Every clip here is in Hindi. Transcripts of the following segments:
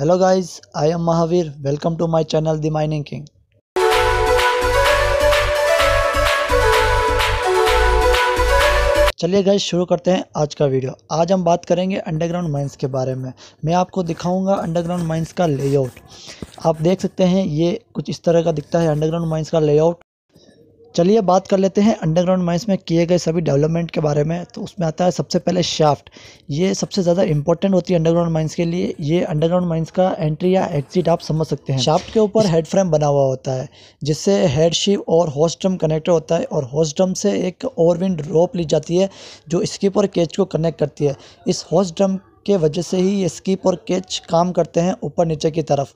hello guys I am Mahavir welcome to my channel the mining king चलिए गाइज शुरू करते हैं आज का वीडियो आज हम बात करेंगे अंडरग्राउंड माइंस के बारे में मैं आपको दिखाऊंगा अंडरग्राउंड माइंस का लेआउट आप देख सकते हैं ये कुछ इस तरह का दिखता है अंडरग्राउंड माइंस का लेआउट चलिए बात कर लेते हैं अंडरग्राउंड माइंस में किए गए सभी डेवलपमेंट के बारे में तो उसमें आता है सबसे पहले शाफ्ट ये सबसे ज़्यादा इंपॉर्टेंट होती है अंडरग्राउंड माइंस के लिए ये अंडरग्राउंड माइंस का एंट्री या एग्जिट आप समझ सकते हैं शाफ्ट के ऊपर हेड फ्रेम बना हुआ होता है जिससे हेड शिप और हॉस्टम कनेक्टेड होता है और हॉस्टम से एक ओवरविंड रोप ली जाती है जो स्किप और कैच को कनेक्ट करती है इस हॉस्टम के वजह से ही ये स्किप और कैच काम करते हैं ऊपर नीचे की तरफ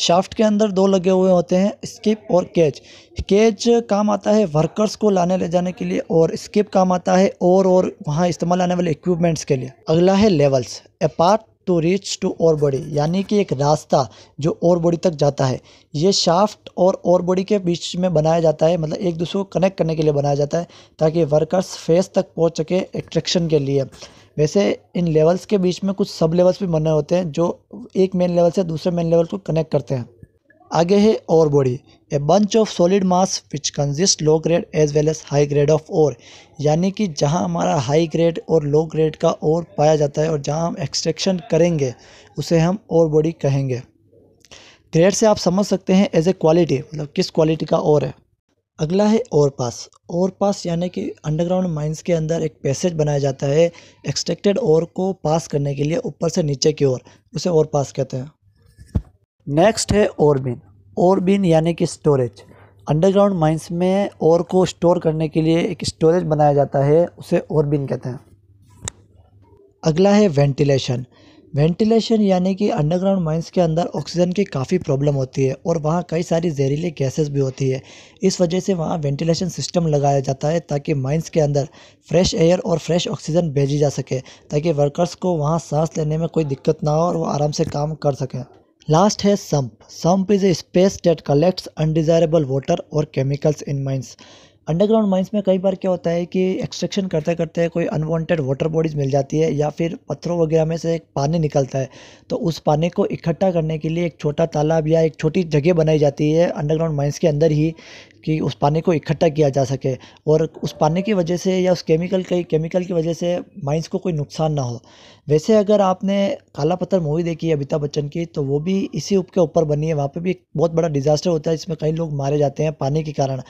शाफ्ट के अंदर दो लगे हुए होते हैं स्किप और कैच कैच काम आता है वर्कर्स को लाने ले जाने के लिए और स्किप काम आता है और और वहाँ इस्तेमाल आने वाले इक्विपमेंट्स के लिए अगला है levels a part to reach to ore body यानी कि एक रास्ता जो और बॉडी तक जाता है ये शाफ्ट और और बॉडी के बीच में बनाया जाता है मतलब एक दूसरे को कनेक्ट करने के लिए बनाया जाता है ताकि वर्कर्स फेस तक पहुँच सके एट्रैक्शन के लिए वैसे इन लेवल्स के बीच में कुछ सब लेवल्स भी बने होते हैं जो एक मेन लेवल से दूसरे मेन लेवल को कनेक्ट करते हैं आगे है ore body a bunch of solid mass which consist low grade as well as high grade of ore यानी कि जहां हमारा हाई ग्रेड और लो ग्रेड का और पाया जाता है और जहां हम एक्सट्रैक्शन करेंगे उसे हम और बॉडी कहेंगे ग्रेड से आप समझ सकते हैं एज ए क्वालिटी मतलब किस क्वालिटी का और है अगला है और पास और पास यानी कि अंडरग्राउंड माइंस के अंदर एक पैसेज बनाया जाता है एक्सट्रैक्टेड और को पास करने के लिए ऊपर से नीचे की ओर उसे और पास कहते हैं नेक्स्ट है और बिन यानी कि स्टोरेज अंडरग्राउंड माइंस में और को स्टोर करने के लिए एक स्टोरेज बनाया जाता है उसे बिन कहते हैं अगला है वेंटिलेशन वेंटिलेशन यानी कि अंडरग्राउंड माइंस के अंदर ऑक्सीजन की काफ़ी प्रॉब्लम होती है और वहाँ कई सारी जहरीली गैसेस भी होती है इस वजह से वहाँ वेंटिलेशन सिस्टम लगाया जाता है ताकि माइंस के अंदर फ्रेश एयर और फ्रेश ऑक्सीजन भेजी जा सके ताकि वर्कर्स को वहाँ सांस लेने में कोई दिक्कत ना हो और वो आराम से काम कर सकें लास्ट है sump sump is a space that collects undesirable water और केमिकल्स इन माइंस अंडरग्राउंड माइंस में कई बार क्या होता है कि एक्सट्रैक्शन करते करते कोई अनवांटेड वाटर बॉडीज़ मिल जाती है या फिर पत्थरों वगैरह में से एक पानी निकलता है तो उस पानी को इकट्ठा करने के लिए एक छोटा तालाब या एक छोटी जगह बनाई जाती है अंडरग्राउंड माइंस के अंदर ही कि उस पानी को इकट्ठा किया जा सके और उस पानी की वजह से या उस केमिकल कई केमिकल की वजह से माइंस को कोई नुकसान ना हो वैसे अगर आपने काला पत्थर मूवी देखी है अमिताभ बच्चन की तो वो भी इसी उप के ऊपर बनी है वहाँ पर भी एक बहुत बड़ा डिज़ास्टर होता है जिसमें कई लोग मारे जाते हैं पानी के कारण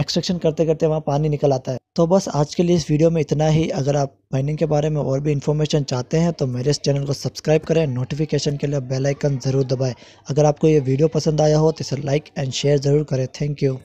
एक्सट्रैक्शन करते करते करते वहाँ पानी निकल आता है तो बस आज के लिए इस वीडियो में इतना ही अगर आप माइनिंग के बारे में और भी इन्फॉर्मेशन चाहते हैं तो मेरे इस चैनल को सब्सक्राइब करें नोटिफिकेशन के लिए बेलाइकन ज़रूर दबाएँ अगर आपको ये वीडियो पसंद आया हो तो इसे लाइक एंड शेयर ज़रूर करें थैंक यू